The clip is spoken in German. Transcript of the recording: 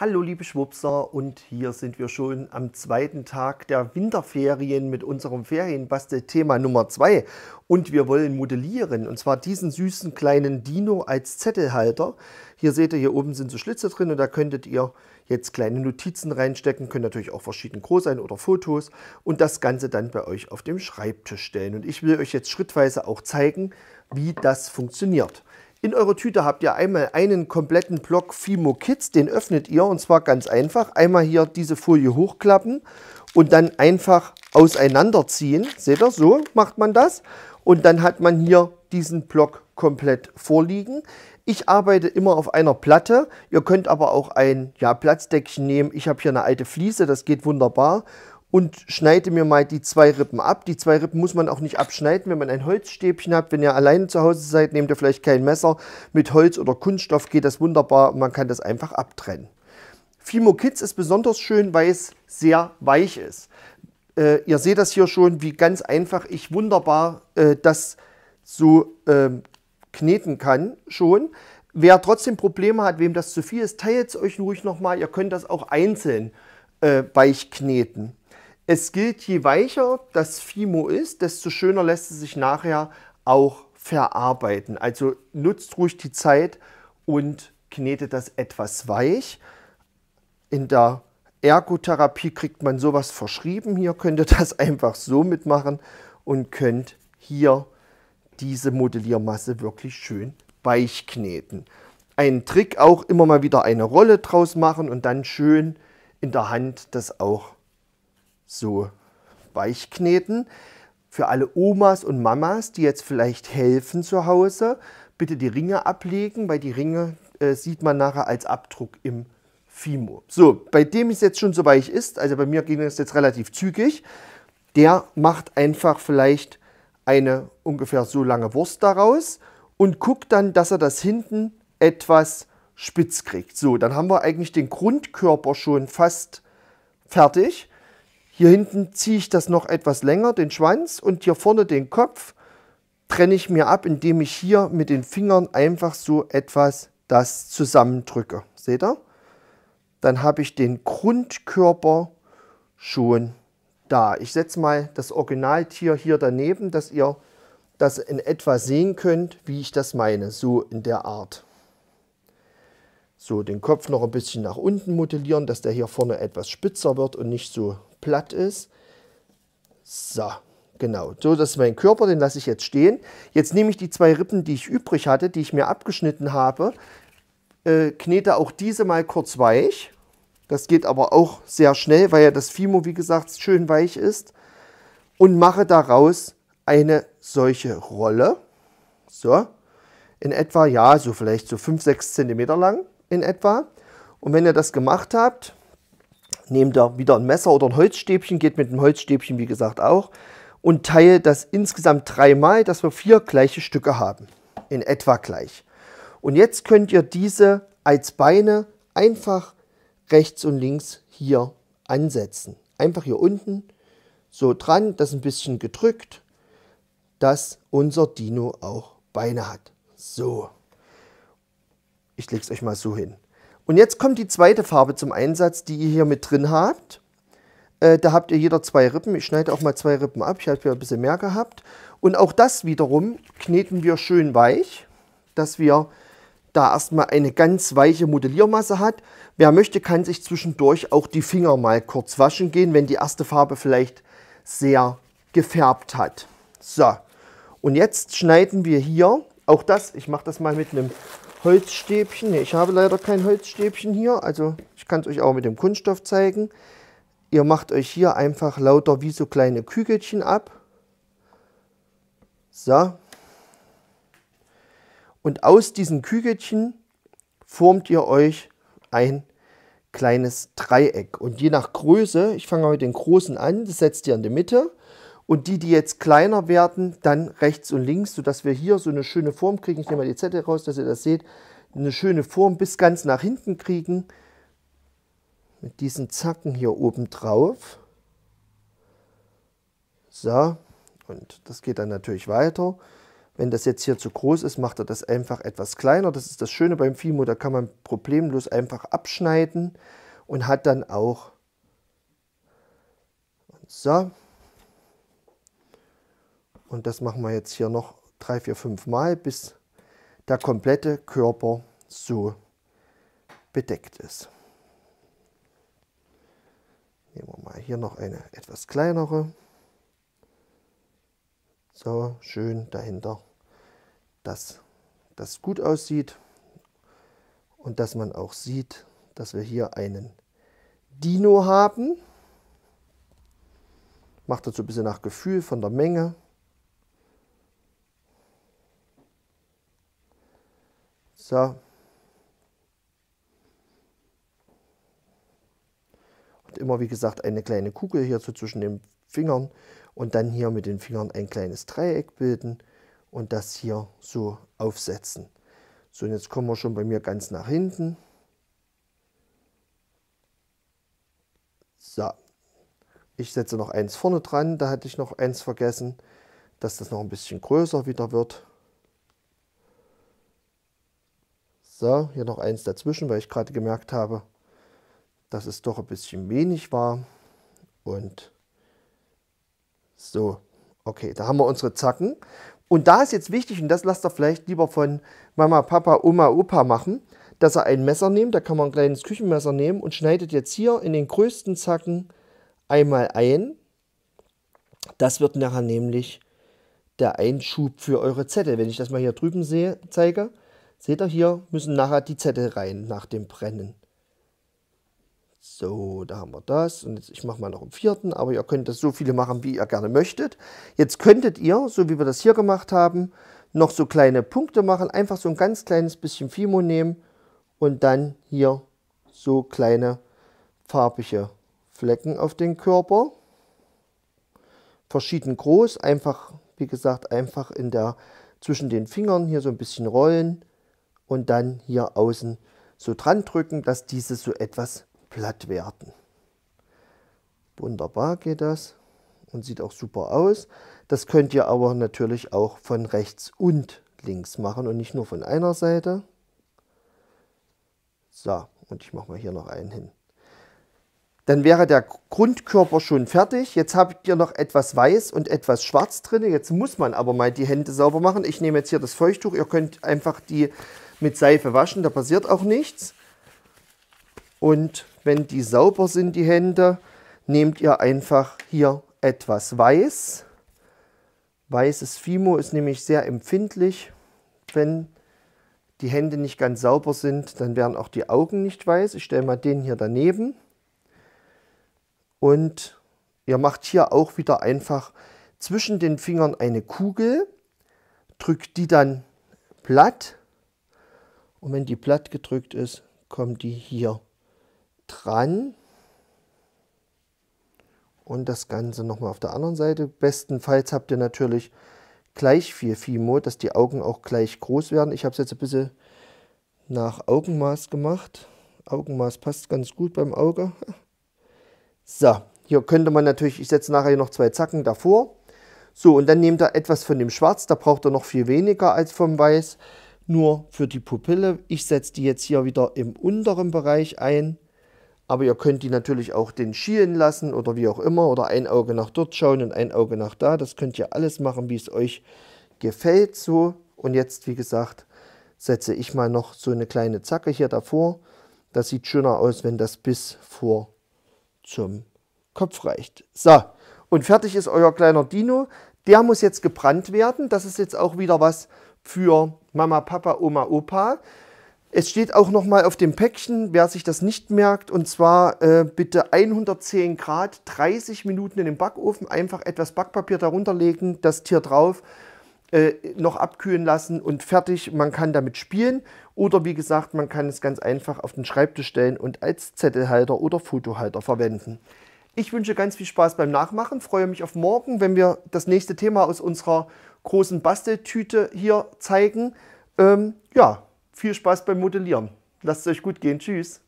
Hallo liebe Schwupser und hier sind wir schon am zweiten Tag der Winterferien mit unserem Ferienbastel-Thema Nummer 2 und wir wollen modellieren und zwar diesen süßen kleinen Dino als Zettelhalter. Hier seht ihr, hier oben sind so Schlitze drin und da könntet ihr jetzt kleine Notizen reinstecken, können natürlich auch verschieden groß sein oder Fotos und das Ganze dann bei euch auf dem Schreibtisch stellen. Und ich will euch jetzt schrittweise auch zeigen, wie das funktioniert. In eurer Tüte habt ihr einmal einen kompletten Block Fimo Kids, den öffnet ihr und zwar ganz einfach. Einmal hier diese Folie hochklappen und dann einfach auseinanderziehen. Seht ihr, so macht man das. Und dann hat man hier diesen Block komplett vorliegen. Ich arbeite immer auf einer Platte. Ihr könnt aber auch ein ja, Platzdeckchen nehmen. Ich habe hier eine alte Fliese, das geht wunderbar und schneide mir mal die zwei Rippen ab. Die zwei Rippen muss man auch nicht abschneiden, wenn man ein Holzstäbchen hat. Wenn ihr alleine zu Hause seid, nehmt ihr vielleicht kein Messer. Mit Holz oder Kunststoff geht das wunderbar und man kann das einfach abtrennen. Fimo Kids ist besonders schön, weil es sehr weich ist. Äh, ihr seht das hier schon, wie ganz einfach ich wunderbar äh, das so äh, kneten kann schon. Wer trotzdem Probleme hat, wem das zu viel ist, teilt es euch ruhig nochmal. Ihr könnt das auch einzeln äh, weich kneten. Es gilt, je weicher das Fimo ist, desto schöner lässt es sich nachher auch verarbeiten. Also nutzt ruhig die Zeit und knetet das etwas weich. In der Ergotherapie kriegt man sowas verschrieben. Hier könnt ihr das einfach so mitmachen und könnt hier diese Modelliermasse wirklich schön weich kneten. Ein Trick auch immer mal wieder eine Rolle draus machen und dann schön in der Hand das auch so weich kneten. Für alle Omas und Mamas, die jetzt vielleicht helfen zu Hause, bitte die Ringe ablegen, weil die Ringe äh, sieht man nachher als Abdruck im Fimo. So, bei dem es jetzt schon so weich ist, also bei mir ging es jetzt relativ zügig, der macht einfach vielleicht eine ungefähr so lange Wurst daraus und guckt dann, dass er das hinten etwas spitz kriegt. So, dann haben wir eigentlich den Grundkörper schon fast fertig. Hier hinten ziehe ich das noch etwas länger, den Schwanz, und hier vorne den Kopf trenne ich mir ab, indem ich hier mit den Fingern einfach so etwas das zusammendrücke. Seht ihr? Dann habe ich den Grundkörper schon da. Ich setze mal das Originaltier hier daneben, dass ihr das in etwa sehen könnt, wie ich das meine, so in der Art. So, den Kopf noch ein bisschen nach unten modellieren, dass der hier vorne etwas spitzer wird und nicht so platt ist. So, genau. So, das ist mein Körper, den lasse ich jetzt stehen. Jetzt nehme ich die zwei Rippen, die ich übrig hatte, die ich mir abgeschnitten habe, äh, knete auch diese mal kurz weich. Das geht aber auch sehr schnell, weil ja das Fimo, wie gesagt, schön weich ist. Und mache daraus eine solche Rolle. So, in etwa, ja, so vielleicht so 5, 6 cm lang in etwa. Und wenn ihr das gemacht habt, nehmt da wieder ein Messer oder ein Holzstäbchen, geht mit dem Holzstäbchen wie gesagt auch und teilt das insgesamt dreimal, dass wir vier gleiche Stücke haben, in etwa gleich. Und jetzt könnt ihr diese als Beine einfach rechts und links hier ansetzen. Einfach hier unten so dran, das ein bisschen gedrückt, dass unser Dino auch Beine hat. So. Ich lege es euch mal so hin. Und jetzt kommt die zweite Farbe zum Einsatz, die ihr hier mit drin habt. Äh, da habt ihr jeder zwei Rippen. Ich schneide auch mal zwei Rippen ab. Ich habe hier ein bisschen mehr gehabt. Und auch das wiederum kneten wir schön weich, dass wir da erstmal eine ganz weiche Modelliermasse hat. Wer möchte, kann sich zwischendurch auch die Finger mal kurz waschen gehen, wenn die erste Farbe vielleicht sehr gefärbt hat. So, und jetzt schneiden wir hier, auch das, ich mache das mal mit einem Holzstäbchen. Ich habe leider kein Holzstäbchen hier, also ich kann es euch auch mit dem Kunststoff zeigen. Ihr macht euch hier einfach lauter wie so kleine Kügelchen ab. So. Und aus diesen Kügelchen formt ihr euch ein kleines Dreieck. Und je nach Größe, ich fange mal mit den großen an, das setzt ihr in die Mitte und die, die jetzt kleiner werden, dann rechts und links, sodass wir hier so eine schöne Form kriegen. Ich nehme mal die Zettel raus, dass ihr das seht. Eine schöne Form bis ganz nach hinten kriegen. Mit diesen Zacken hier oben drauf. So, und das geht dann natürlich weiter. Wenn das jetzt hier zu groß ist, macht er das einfach etwas kleiner. Das ist das Schöne beim Fimo, da kann man problemlos einfach abschneiden und hat dann auch so und das machen wir jetzt hier noch drei, vier, fünf Mal, bis der komplette Körper so bedeckt ist. Nehmen wir mal hier noch eine etwas kleinere. So, schön dahinter, dass das gut aussieht und dass man auch sieht, dass wir hier einen Dino haben. Macht dazu ein bisschen nach Gefühl von der Menge. So. Und immer, wie gesagt, eine kleine Kugel hier so zwischen den Fingern und dann hier mit den Fingern ein kleines Dreieck bilden und das hier so aufsetzen. So, und jetzt kommen wir schon bei mir ganz nach hinten. So, ich setze noch eins vorne dran, da hatte ich noch eins vergessen, dass das noch ein bisschen größer wieder wird. So, hier noch eins dazwischen, weil ich gerade gemerkt habe, dass es doch ein bisschen wenig war. Und so, okay, da haben wir unsere Zacken. Und da ist jetzt wichtig, und das lasst ihr vielleicht lieber von Mama, Papa, Oma, Opa machen, dass er ein Messer nimmt, da kann man ein kleines Küchenmesser nehmen und schneidet jetzt hier in den größten Zacken einmal ein. Das wird nachher nämlich der Einschub für eure Zettel. Wenn ich das mal hier drüben sehe, zeige, Seht ihr hier, müssen nachher die Zettel rein nach dem Brennen. So, da haben wir das. Und jetzt, ich mache mal noch einen vierten, aber ihr könnt das so viele machen, wie ihr gerne möchtet. Jetzt könntet ihr, so wie wir das hier gemacht haben, noch so kleine Punkte machen. Einfach so ein ganz kleines bisschen Fimo nehmen und dann hier so kleine farbige Flecken auf den Körper. Verschieden groß, einfach, wie gesagt, einfach in der, zwischen den Fingern hier so ein bisschen rollen und dann hier außen so dran drücken, dass diese so etwas platt werden. Wunderbar geht das und sieht auch super aus. Das könnt ihr aber natürlich auch von rechts und links machen und nicht nur von einer Seite. So, und ich mache mal hier noch einen hin. Dann wäre der Grundkörper schon fertig. Jetzt habt ihr noch etwas weiß und etwas schwarz drin. Jetzt muss man aber mal die Hände sauber machen. Ich nehme jetzt hier das Feuchttuch. Ihr könnt einfach die mit Seife waschen, da passiert auch nichts. Und wenn die sauber sind, die Hände, nehmt ihr einfach hier etwas Weiß. Weißes Fimo ist nämlich sehr empfindlich. Wenn die Hände nicht ganz sauber sind, dann werden auch die Augen nicht weiß. Ich stelle mal den hier daneben. Und ihr macht hier auch wieder einfach zwischen den Fingern eine Kugel, drückt die dann platt und wenn die platt gedrückt ist, kommt die hier dran. Und das Ganze nochmal auf der anderen Seite. Bestenfalls habt ihr natürlich gleich viel Fimo, dass die Augen auch gleich groß werden. Ich habe es jetzt ein bisschen nach Augenmaß gemacht. Augenmaß passt ganz gut beim Auge. So, hier könnte man natürlich, ich setze nachher noch zwei Zacken davor. So, und dann nehmt ihr etwas von dem Schwarz, da braucht ihr noch viel weniger als vom Weiß nur für die Pupille. Ich setze die jetzt hier wieder im unteren Bereich ein. Aber ihr könnt die natürlich auch den schielen lassen oder wie auch immer. Oder ein Auge nach dort schauen und ein Auge nach da. Das könnt ihr alles machen, wie es euch gefällt. So. Und jetzt, wie gesagt, setze ich mal noch so eine kleine Zacke hier davor. Das sieht schöner aus, wenn das bis vor zum Kopf reicht. So, und fertig ist euer kleiner Dino. Der muss jetzt gebrannt werden. Das ist jetzt auch wieder was für Mama, Papa, Oma, Opa. Es steht auch nochmal auf dem Päckchen, wer sich das nicht merkt, und zwar äh, bitte 110 Grad, 30 Minuten in den Backofen, einfach etwas Backpapier darunter legen, das Tier drauf, äh, noch abkühlen lassen und fertig. Man kann damit spielen oder wie gesagt, man kann es ganz einfach auf den Schreibtisch stellen und als Zettelhalter oder Fotohalter verwenden. Ich wünsche ganz viel Spaß beim Nachmachen, freue mich auf morgen, wenn wir das nächste Thema aus unserer großen Basteltüte hier zeigen. Ähm, ja, viel Spaß beim Modellieren. Lasst es euch gut gehen. Tschüss.